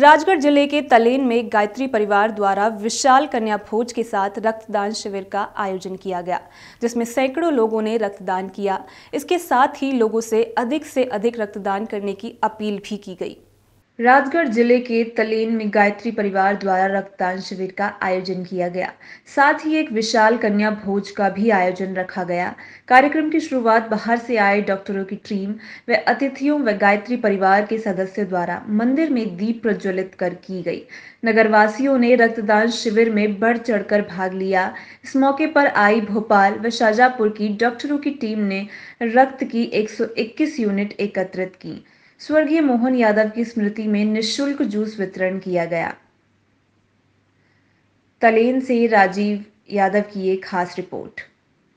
राजगढ़ जिले के तलेन में गायत्री परिवार द्वारा विशाल कन्या भोज के साथ रक्तदान शिविर का आयोजन किया गया जिसमें सैकड़ों लोगों ने रक्तदान किया इसके साथ ही लोगों से अधिक से अधिक रक्तदान करने की अपील भी की गई राजगढ़ जिले के तलेन में गायत्री परिवार द्वारा रक्तदान शिविर का आयोजन किया गया साथ ही एक विशाल कन्या भोज का भी आयोजन रखा गया कार्यक्रम की शुरुआत बाहर से आए डॉक्टरों की टीम व अतिथियों व गायत्री परिवार के सदस्यों द्वारा मंदिर में दीप प्रज्वलित कर की गई नगरवासियों ने रक्तदान शिविर में बढ़ चढ़कर भाग लिया इस मौके पर आई भोपाल व शाजापुर की डॉक्टरों की टीम ने रक्त की एक यूनिट एकत्रित की स्वर्गीय मोहन यादव की स्मृति में निशुल्क जूस वितरण किया गया तलेन से राजीव यादव की एक खास रिपोर्ट